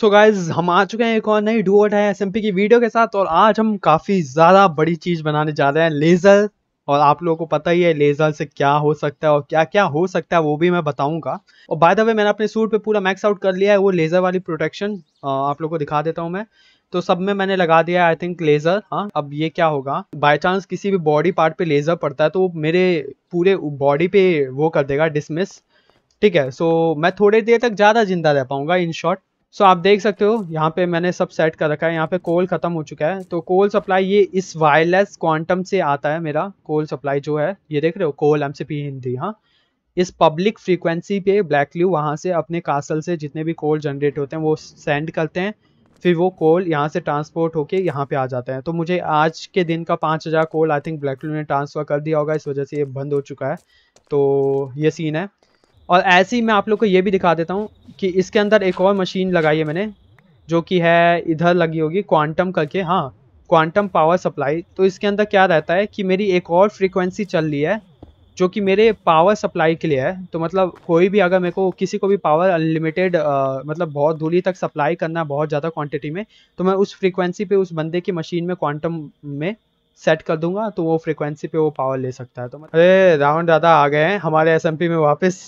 सो so guys हम आ चुके हैं एक और नई डू है एस की वीडियो के साथ और आज हम काफ़ी ज़्यादा बड़ी चीज़ बनाने जा रहे हैं लेज़र और आप लोगों को पता ही है लेज़र से क्या हो सकता है और क्या क्या हो सकता है वो भी मैं बताऊंगा और बाय द वे मैंने अपने सूट पे पूरा मैक्स आउट कर लिया है वो लेज़र वाली प्रोटेक्शन आप लोगों को दिखा देता हूँ मैं तो सब में मैंने लगा दिया आई थिंक लेज़र हाँ अब ये क्या होगा बाय चांस किसी भी बॉडी पार्ट पे लेज़र पड़ता है तो मेरे पूरे बॉडी पे वो कर देगा डिसमिस ठीक है सो मैं थोड़ी देर तक ज़्यादा जिंदा रह पाऊँगा इन शॉर्ट सो आप देख सकते हो यहाँ पे मैंने सब सेट कर रखा है यहाँ पे कोल ख़त्म हो चुका है तो कोल सप्लाई ये इस वायरलेस क्वांटम से आता है मेरा कोल सप्लाई जो है ये देख रहे हो कोल एम हिंदी हाँ इस पब्लिक फ्रीक्वेंसी पे ब्लैकल्यू वहाँ से अपने कासल से जितने भी कोल जनरेट होते हैं वो सेंड करते हैं फिर वो कोल यहाँ से ट्रांसपोर्ट होके यहाँ पे आ जाते हैं तो मुझे आज के दिन का पाँच हज़ार कोल आई थिंक ब्लैक ल्यू ने ट्रांसफ़र कर दिया होगा इस वजह से ये बंद हो चुका है तो ये सीन है और ऐसे ही मैं आप लोग को ये भी दिखा देता हूँ कि इसके अंदर एक और मशीन लगाई है मैंने जो कि है इधर लगी होगी क्वांटम करके हाँ क्वांटम पावर सप्लाई तो इसके अंदर क्या रहता है कि मेरी एक और फ्रीक्वेंसी चल रही है जो कि मेरे पावर सप्लाई के लिए है तो मतलब कोई भी अगर मेरे को किसी को भी पावर अनलिमिटेड मतलब बहुत दूरी तक सप्लाई करना है बहुत ज़्यादा क्वांटिटी में तो मैं उस फ्रीक्वेंसी पे उस बंदे की मशीन में क्वांटम में सेट कर दूंगा तो वो फ्रिक्वेंसी पे वो पावर ले सकता है तो मतलब अरे रावण दादा आ गए हैं हमारे एस में वापस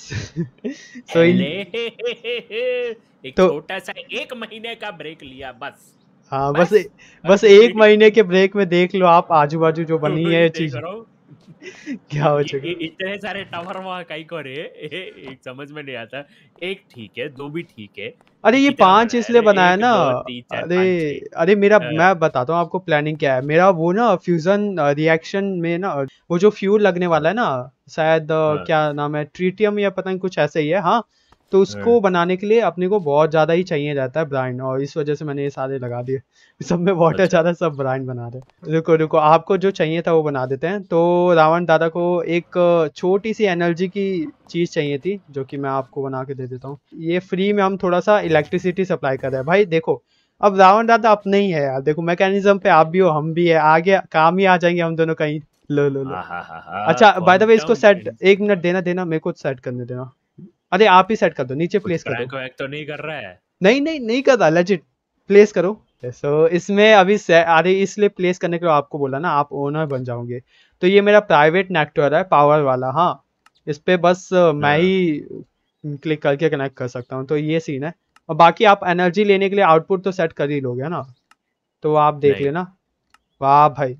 सो इन... एक तो... छोटा सा एक महीने का ब्रेक लिया बस हाँ बस बस, बस एक महीने के ब्रेक में देख लो आप आजू बाजू जो बनी है चीज क्या हो चुका इतने सारे टावर वहाँ कई को रे एक समझ में नहीं आता एक ठीक है दो भी ठीक है अरे ये पांच इसलिए बनाया ना अरे अरे मेरा हाँ। मैं बताता हूँ आपको प्लानिंग क्या है मेरा वो ना फ्यूजन रिएक्शन में ना वो जो फ्यूल लगने वाला है ना शायद हाँ। क्या नाम है ट्रीटियम या पता नहीं कुछ ऐसे ही है हाँ तो उसको बनाने के लिए अपने को बहुत ज़्यादा ही चाहिए जाता है ब्रांड और इस वजह से मैंने ये सारे लगा दिए सब में वाटर अच्छा। ज़्यादा सब ब्रांड बना रहे रुको रुको आपको जो चाहिए था वो बना देते हैं तो रावण दादा को एक छोटी सी एनर्जी की चीज़ चाहिए थी जो कि मैं आपको बना के दे देता हूँ ये फ्री में हम थोड़ा सा इलेक्ट्रिसिटी सप्लाई कर रहे हैं भाई देखो अब रावण दादा अपने ही है यार देखो मैकेनिज्म पे आप भी हो हम भी है आगे काम ही आ जाएंगे हम दोनों कहीं लो लो लो अच्छा बाय द वे इसको सेट एक मिनट देना देना मेरे को सेट करने देना अरे आप ही सेट कर दो नीचे प्लेस कर दो तो नहीं कर रहा है नहीं नहीं नहीं कर रहा लेजिट प्लेस करो सो so, इसमें अभी अरे इसलिए प्लेस करने के लिए आपको बोला ना आप ओनर बन जाओगे तो ये मेरा प्राइवेट नेटवर्क है पावर वाला हाँ इस पर बस uh, मैं हाँ। ही क्लिक करके कनेक्ट कर सकता हूँ तो ये सीन है और बाकी आप एनर्जी लेने के लिए आउटपुट तो सेट कर ही लोगे ना तो आप देख लेना वाह भाई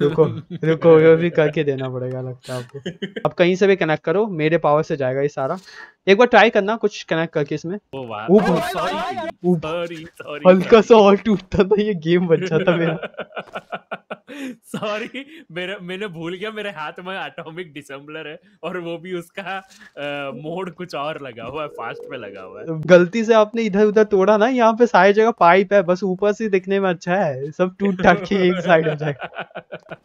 रुको रुको वो भी करके देना पड़ेगा लगता है आपको अब कहीं से भी कनेक्ट करो मेरे पावर से जाएगा ये सारा एक बार ट्राई करना कुछ कनेक्ट करके इसमें हल्का सा और टूटता था ये गेम बन जाता मेरा सॉरी मेरा मैंने भूल गया मेरे हाथ में एटॉमिक डिसेंबलर है और वो भी उसका मोड कुछ और लगा हुआ है फास्ट में लगा हुआ है गलती से आपने इधर उधर तोड़ा ना यहाँ पे सारी जगह पाइप है बस ऊपर से दिखने में अच्छा है सब टूट टाट के एक साइड हो जाएगा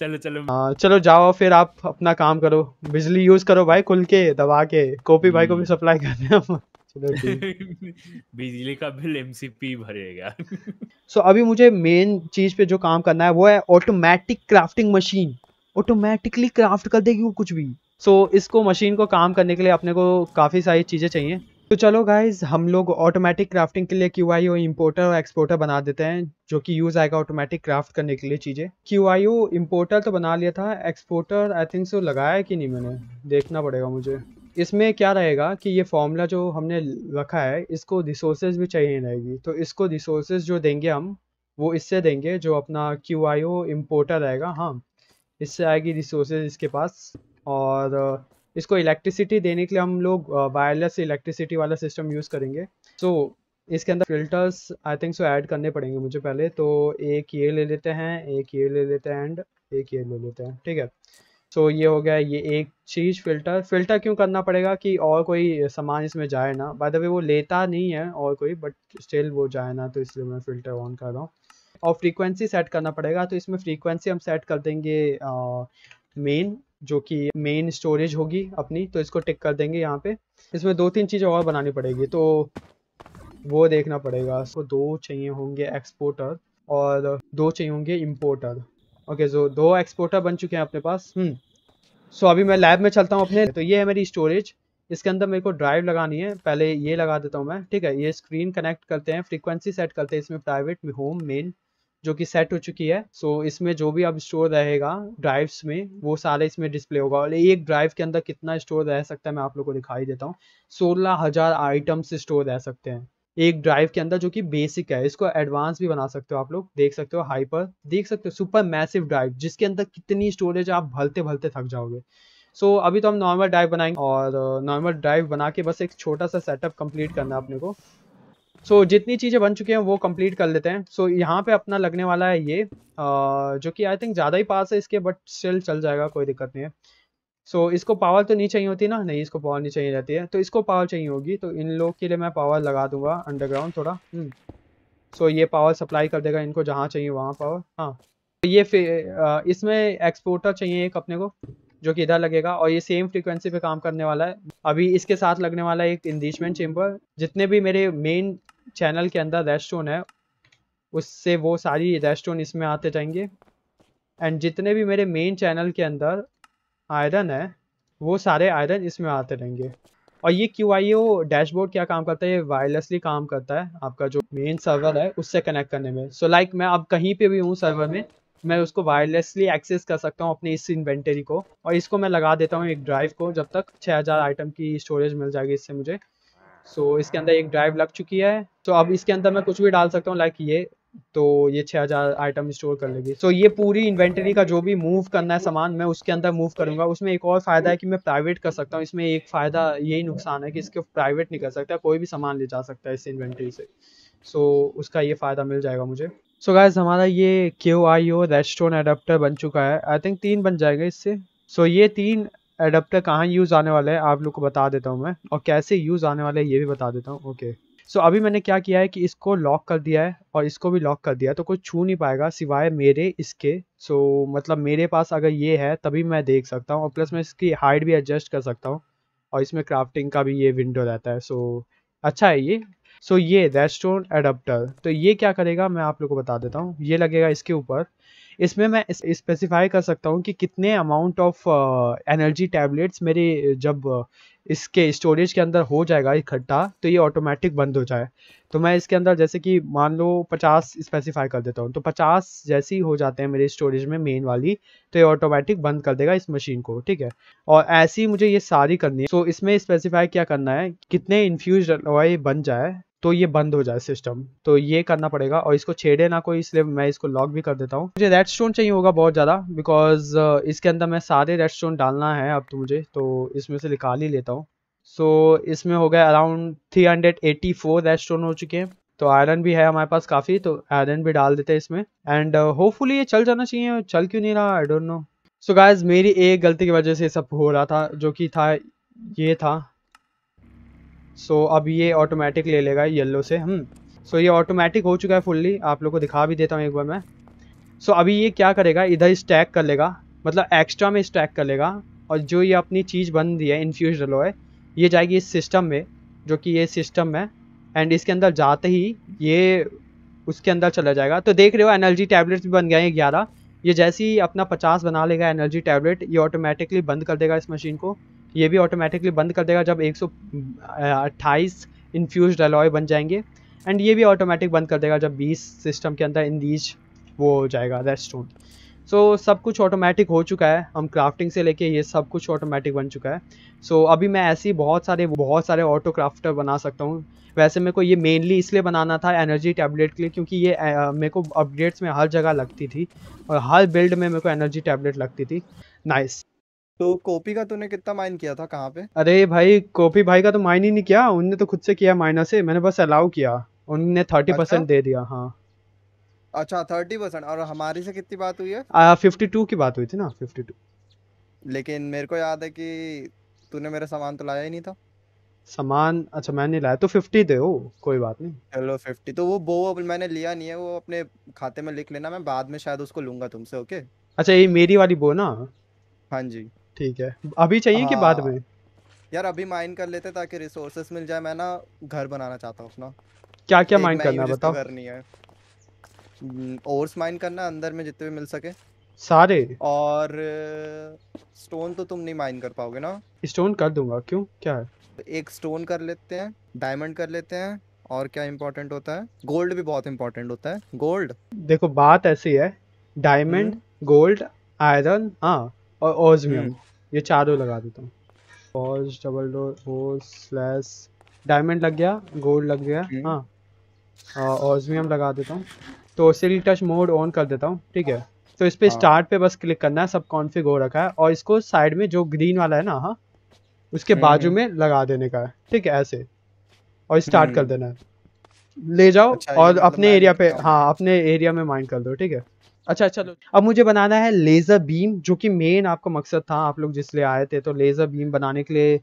चलो चलो आ, चलो जाओ फिर आप अपना काम करो बिजली यूज करो भाई खुल के दबा के कॉपी भाई को भी सप्लाई कर हैं बिजली का बिल एमसीपी भरेगा सो so, अभी मुझे मेन चीज पे जो काम करना है वो है automatic crafting machine automatically craft कर देगी वो कुछ भी सो so, इसको मशीन को काम करने के लिए अपने को काफ़ी सारी चीज़ें चाहिए तो चलो गाइज हम लोग ऑटोमेटिक क्राफ्टिंग के लिए क्यू आई ओ इम्पोर्टर और एक्सपोर्टर बना देते हैं जो कि यूज़ आएगा ऑटोमेटिक क्राफ्ट करने के लिए चीज़ें क्यू आई ओ इम्पोर्टर तो बना लिया था एक्सपोर्टर आई थिंक सो लगाया कि नहीं मैंने देखना पड़ेगा मुझे इसमें क्या रहेगा कि ये फॉर्मूला जो हमने रखा है इसको रिसोर्सेज भी चाहिए रहेगी तो इसको रिसोर्सेज जो देंगे हम वो इससे देंगे जो अपना क्यू आई ओ इम्पोर्टर रहेगा हाँ इससे आएगी रिसोर्सेज इसके पास और इसको इलेक्ट्रिसिटी देने के लिए हम लोग वायरलेस इलेक्ट्रिसिटी वाला सिस्टम यूज़ करेंगे सो so, इसके अंदर filters I think so add करने पड़ेंगे मुझे पहले तो एक ये ले लेते हैं एक ये ले लेते हैं एंड एक ये ले लेते हैं ठीक है सो तो so, ये हो गया ये एक चीज़ फ़िल्टर फ़िल्टर क्यों करना पड़ेगा कि और कोई सामान इसमें जाए ना बाय द वे वो लेता नहीं है और कोई बट स्टिल वो जाए ना तो इसलिए मैं फ़िल्टर ऑन कर रहा हूँ और फ्रीक्वेंसी सेट करना पड़ेगा तो इसमें फ्रीक्वेंसी हम सेट कर देंगे मेन जो कि मेन स्टोरेज होगी अपनी तो इसको टिक कर देंगे यहाँ पे इसमें दो तीन चीज़ें और बनानी पड़ेगी तो वो देखना पड़ेगा इसको दो चाहिए होंगे एक्सपोर्टर और दो चाहिए होंगे इम्पोर्टर ओके जो दो एक्सपोर्टर बन चुके हैं अपने पास हम्म सो अभी मैं लैब में चलता हूँ अपने तो ये है मेरी स्टोरेज इसके अंदर मेरे को ड्राइव लगानी है पहले ये लगा देता हूँ मैं ठीक है ये स्क्रीन कनेक्ट करते हैं फ्रीक्वेंसी सेट करते हैं इसमें प्राइवेट होम मेन जो कि सेट हो चुकी है सो so, इसमें जो भी अब स्टोर रहेगा ड्राइव्स में वो सारे इसमें डिस्प्ले होगा और एक ड्राइव के अंदर कितना स्टोर रह सकता है मैं आप लोग को दिखाई देता हूँ सोलह हज़ार आइटम्स स्टोर रह सकते हैं एक ड्राइव के अंदर जो कि बेसिक है इसको एडवांस भी बना सकते हो आप लोग देख सकते हो हाइपर देख सकते हो सुपर मैसिव ड्राइव जिसके अंदर कितनी स्टोरेज आप भलते भलते थक जाओगे सो so, अभी तो हम नॉर्मल ड्राइव बनाएंगे और नॉर्मल ड्राइव बना के बस एक छोटा सा सेटअप कंप्लीट करना है अपने को सो so, जितनी चीज़ें बन चुकी हैं वो कंप्लीट कर लेते हैं सो so, यहाँ पे अपना लगने वाला है ये आ, जो कि आई थिंक ज़्यादा ही पास है इसके बट स्टिल चल जाएगा कोई दिक्कत नहीं है सो so, इसको पावर तो नहीं चाहिए होती ना नहीं इसको पावर नहीं चाहिए रहती है तो इसको पावर चाहिए होगी तो इन लोग के लिए मैं पावर लगा दूंगा अंडरग्राउंड थोड़ा सो हम्म। so, ये पावर सप्लाई कर देगा इनको जहाँ चाहिए वहाँ पावर हाँ तो ये इसमें एक्सपोर्टर चाहिए एक अपने को जो कि इधर लगेगा और ये सेम फ्रीक्वेंसी पे काम करने वाला है अभी इसके साथ लगने वाला एक इंडीचमेंट चेम्बर जितने भी मेरे मेन चैनल के अंदर रेस्टोन है उससे वो सारी रेस्टोन इसमें आते जाएंगे एंड जितने भी मेरे मेन चैनल के अंदर आयरन है वो सारे आयरन इसमें आते रहेंगे और ये क्यू आई ओ डैशबोर्ड क्या काम करता है ये वायरलेसली काम करता है आपका जो मेन सर्वर है उससे कनेक्ट करने में सो so, लाइक like, मैं अब कहीं पे भी हूँ सर्वर में मैं उसको वायरलेसली एक्सेस कर सकता हूँ अपने इस इन्वेंटरी को और इसको मैं लगा देता हूँ एक ड्राइव को जब तक 6000 आइटम की स्टोरेज मिल जाएगी इससे मुझे सो so, इसके अंदर एक ड्राइव लग चुकी है तो so, अब इसके अंदर मैं कुछ भी डाल सकता हूँ लाइक ये तो ये हजार आइटम स्टोर कर लेगी सो so, ये पूरी इन्वेंटरी का जो भी मूव करना है सामान मैं उसके अंदर मूव करूँगा उसमें एक और फ़ायदा है कि मैं प्राइवेट कर सकता हूँ इसमें एक फ़ायदा यही नुकसान है कि इसको प्राइवेट नहीं कर सकता कोई भी सामान ले जा सकता है इस इन्वेंटरी से सो so, उसका ये फ़ायदा मिल जाएगा मुझे सो so गाइज हमारा ये Q I O redstone adapter बन चुका है आई थिंक तीन बन जाएगा इससे सो so, ये तीन एडाप्टर कहाँ यूज़ आने वाले हैं आप लोग को बता देता हूँ मैं और कैसे यूज़ आने वाले हैं ये भी बता देता हूँ ओके okay. सो so, अभी मैंने क्या किया है कि इसको लॉक कर दिया है और इसको भी लॉक कर दिया है तो कोई छू नहीं पाएगा सिवाय मेरे इसके सो so, मतलब मेरे पास अगर ये है तभी मैं देख सकता हूँ और प्लस मैं इसकी हाइट भी एडजस्ट कर सकता हूँ और इसमें क्राफ्टिंग का भी ये विंडो रहता है सो so, अच्छा है ये सो so, ये रेस्टोन एडप्टर तो ये क्या करेगा मैं आप लोग को बता देता हूँ ये लगेगा इसके ऊपर इसमें मैं स्पेसिफाई कर सकता हूँ कि कितने अमाउंट ऑफ एनर्जी टैबलेट्स मेरे जब uh, इसके स्टोरेज के अंदर हो जाएगा इकट्ठा तो ये ऑटोमेटिक बंद हो जाए तो मैं इसके अंदर जैसे कि मान लो पचास स्पेसिफाई कर देता हूँ तो जैसे जैसी हो जाते हैं मेरे स्टोरेज में मेन वाली तो ये ऑटोमेटिक बंद कर देगा इस मशीन को ठीक है और ऐसी मुझे ये सारी करनी है तो इसमें स्पेसिफाई क्या करना है कितने इन्फ्यूज ऑयल बन जाए तो ये बंद हो जाए सिस्टम तो ये करना पड़ेगा और इसको छेड़े ना कोई इसलिए मैं इसको लॉक भी कर देता हूँ मुझे रेड स्टोन चाहिए होगा बहुत ज़्यादा बिकॉज uh, इसके अंदर मैं सारे रेड स्टोन डालना है अब तो मुझे तो इसमें से निकाल ही लेता हूँ सो so, इसमें हो गया अराउंड 384 रेड स्टोन हो चुके हैं तो आयरन भी है हमारे पास काफ़ी तो आयरन भी डाल देते हैं इसमें एंड होपफुली uh, ये चल जाना चाहिए चल क्यों नहीं रहा I don't know so guys मेरी एक गलती की वजह से सब हो रहा था जो कि था ये था सो अब ये ऑटोमेटिक ले लेगा येलो से हम हम्म। सो ये ऑटोमेटिक हो चुका है फुल्ली आप लोग को दिखा भी देता हूँ एक बार मैं सो अभी ये क्या करेगा इधर स्टैक कर लेगा मतलब एक्स्ट्रा में स्टैक कर लेगा और जो ये अपनी चीज़ बन दी है इन्फ्यूज है ये जाएगी इस सिस्टम में जो कि ये सिस्टम है एंड इसके अंदर जाते ही ये उसके अंदर चला जाएगा तो देख रहे हो एनर्जी टैबलेट्स भी बन गए हैं ग्यारह ये जैसे ही अपना पचास बना लेगा एनर्जी टैबलेट ये ऑटोमेटिकली बंद कर देगा इस मशीन को ये भी ऑटोमेटिकली बंद कर देगा जब एक सौ अट्ठाईस इन्फ्यूज अलॉय बन जाएंगे एंड ये भी ऑटोमेटिक बंद कर देगा जब 20 सिस्टम के अंदर इंदीज वो हो जाएगा स्टोन सो so, सब कुछ ऑटोमेटिक हो चुका है हम क्राफ्टिंग से लेके ये सब कुछ ऑटोमेटिक बन चुका है सो so, अभी मैं ऐसे ही बहुत सारे बहुत सारे ऑटो क्राफ्टर बना सकता हूँ वैसे मेरे को ये मेनली इसलिए बनाना था एनर्जी टैबलेट के लिए क्योंकि ये मेरे को अपडेट्स में हर जगह लगती थी और हर बिल्ड में मेरे को एनर्जी टैबलेट लगती थी नाइस तो कॉपी का तूने कितना माइन किया था कहाँ पे अरे भाई कॉपी भाई का तो माइन ही नहीं किया उनने तो खुद से किया माइनर से मैंने बस अलाउ किया उनने थर्टी अच्छा। परसेंट दे दिया हाँ अच्छा थर्टी परसेंट और हमारी से कितनी बात हुई है फिफ्टी टू की बात हुई थी ना फिफ्टी टू लेकिन मेरे को याद है कि तूने मेरा सामान तो लाया ही नहीं था सामान अच्छा मैंने लाया तो फिफ्टी दे कोई बात नहीं चलो फिफ्टी तो वो बो अब मैंने लिया नहीं है वो अपने खाते में लिख लेना मैं बाद में शायद उसको लूंगा तुमसे ओके अच्छा ये मेरी वाली बो ना हाँ जी ठीक है अभी चाहिए कि बाद में हाँ। यार अभी माइन कर लेते ताकि रिसोर्सेस मिल जाए मैं ना घर बनाना चाहता हूँ अपना क्या क्या माइन करना तो बताओ करनी है ओर्स हम्म, माइन करना अंदर में जितने भी मिल सके सारे और स्टोन तो तुम नहीं माइन कर पाओगे ना स्टोन कर दूंगा क्यों क्या है एक स्टोन कर लेते हैं डायमंड कर लेते हैं और क्या इम्पोर्टेंट होता है गोल्ड भी बहुत इम्पोर्टेंट होता है गोल्ड देखो बात ऐसी है डायमंड गोल्ड आयरन हाँ और ओजमियम हम्म। ये चारों लगा देता हूँ फॉज double door O slash diamond लग गया गोल्ड लग गया हम्म। हाँ ओजमियम लगा देता हूँ तो सिल टच मोड ऑन कर देता हूँ ठीक है तो इस पर हाँ। स्टार्ट पे बस क्लिक करना है सब कॉन्फ़िग हो रखा है और इसको साइड में जो ग्रीन वाला है ना हाँ उसके हम्म, बाजू में लगा देने का है ठीक है ऐसे और स्टार्ट कर देना है ले जाओ अच्छा, और मतलब अपने एरिया पे हाँ अपने एरिया में माइंड कर दो ठीक है अच्छा चलो अच्छा, तो अब मुझे बनाना है लेज़र बीम जो कि मेन आपका मकसद था आप लोग जिसलिए आए थे तो लेज़र बीम बनाने के लिए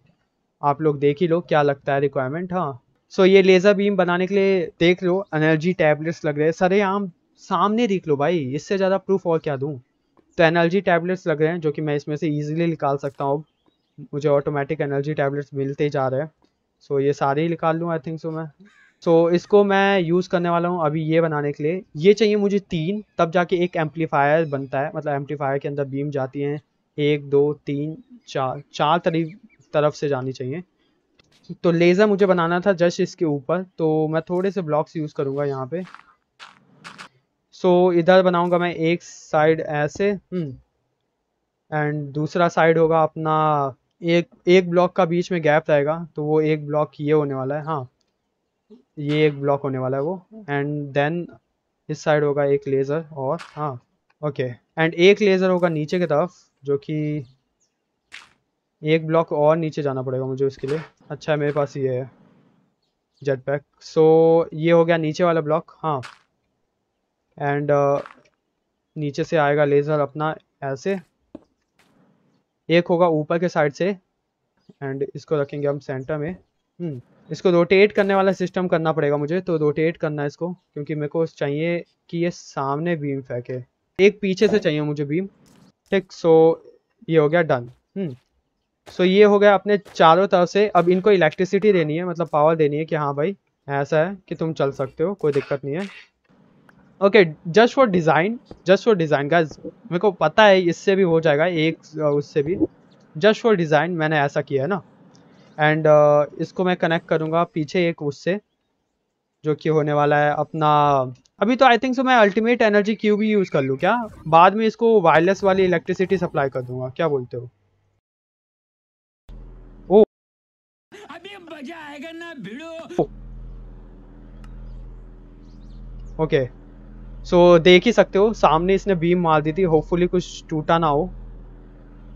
आप लोग देख ही लो क्या लगता है रिक्वायरमेंट हाँ सो ये लेज़र बीम बनाने के लिए देख लो एनर्जी टैबलेट्स लग रहे हैं सरे आम सामने देख लो भाई इससे ज़्यादा प्रूफ और क्या दूँ तो एनर्जी टैबलेट्स लग रहे हैं जो कि मैं इसमें से ईजिली निकाल सकता हूँ मुझे ऑटोमेटिक एनर्जी टैबलेट्स मिलते जा रहे हैं सो ये सारे ही निकाल लूँ आई थिंक सो मैं सो so, इसको मैं यूज़ करने वाला हूँ अभी ये बनाने के लिए ये चाहिए मुझे तीन तब जाके एक एम्पलीफायर बनता है मतलब एम्पलीफायर के अंदर बीम जाती हैं एक दो तीन चार चार तरीफ तरफ से जानी चाहिए तो लेज़र मुझे बनाना था जस्ट इसके ऊपर तो मैं थोड़े से ब्लॉक्स यूज़ करूँगा यहाँ पे सो so, इधर बनाऊँगा मैं एक साइड ऐसे एंड हम्म। दूसरा साइड होगा अपना एक एक ब्लॉक का बीच में गैप रहेगा तो वो एक ब्लॉक ये होने वाला है हाँ ये एक ब्लॉक होने वाला है वो एंड देन इस साइड होगा एक लेज़र और हाँ ओके एंड एक लेज़र होगा नीचे की तरफ जो कि एक ब्लॉक और नीचे जाना पड़ेगा मुझे उसके लिए अच्छा है मेरे पास ये है जेट पैक सो so, ये हो गया नीचे वाला ब्लॉक हाँ एंड uh, नीचे से आएगा लेज़र अपना ऐसे एक होगा ऊपर के साइड से एंड इसको रखेंगे हम सेंटर में हम्म। इसको रोटेट करने वाला सिस्टम करना पड़ेगा मुझे तो रोटेट करना है इसको क्योंकि मेरे को चाहिए कि ये सामने बीम फेंके एक पीछे से चाहिए मुझे बीम ठीक सो ये हो गया डन सो हम्म, ये हो गया अपने चारों तरफ से अब इनको इलेक्ट्रिसिटी देनी है मतलब पावर देनी है कि हाँ भाई ऐसा है कि तुम चल सकते हो कोई दिक्कत नहीं है okay just for design just for design का मेरे को पता है इससे भी हो जाएगा एक उससे भी जस्ट फॉर डिज़ाइन मैंने ऐसा किया है ना एंड uh, इसको मैं कनेक्ट करूँगा पीछे एक उससे जो कि होने वाला है अपना अभी तो आई थिंक सो मैं अल्टीमेट एनर्जी क्यूब ही यूज़ कर लूँ क्या बाद में इसको वायरलेस वाली इलेक्ट्रिसिटी सप्लाई कर दूंगा क्या बोलते हो ओ अभी आएगा ना भिड़ो ओके सो देख ही सकते हो सामने इसने बीम मार दी थी होपफुली कुछ टूटा ना हो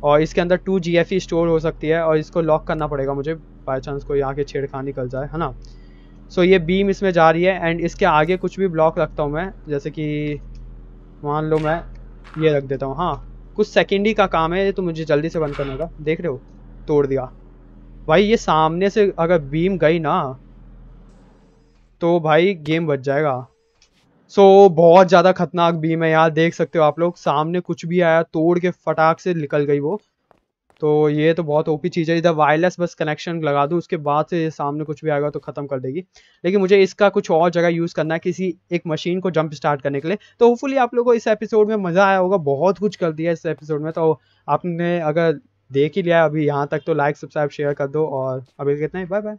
और इसके अंदर टू जी स्टोर हो सकती है और इसको लॉक करना पड़ेगा मुझे बाई चांस कोई यहाँ के छेड़खानी कर जाए है ना सो so, ये बीम इसमें जा रही है एंड इसके आगे कुछ भी ब्लॉक रखता हूँ मैं जैसे कि मान लो मैं ये रख देता हूँ हाँ कुछ सेकेंड ही का काम है तो मुझे जल्दी से बंद करने का देख रहे हो तोड़ दिया भाई ये सामने से अगर बीम गई ना तो भाई गेम बच जाएगा सो so, बहुत ज़्यादा खतरनाक बीम है यार देख सकते हो आप लोग सामने कुछ भी आया तोड़ के फटाक से निकल गई वो तो ये तो बहुत ओपी चीज़ है इधर वायरलेस बस कनेक्शन लगा दूँ उसके बाद से सामने कुछ भी आएगा तो ख़त्म कर देगी लेकिन मुझे इसका कुछ और जगह यूज़ करना है किसी एक मशीन को जंप स्टार्ट करने के लिए तो होपफुली आप लोगों को इस एपिसोड में मज़ा आया होगा बहुत कुछ कर दिया इस एपिसोड में तो आपने अगर देख ही लिया अभी यहाँ तक तो लाइक सब्सक्राइब शेयर कर दो और अभी कितना ही बाय बाय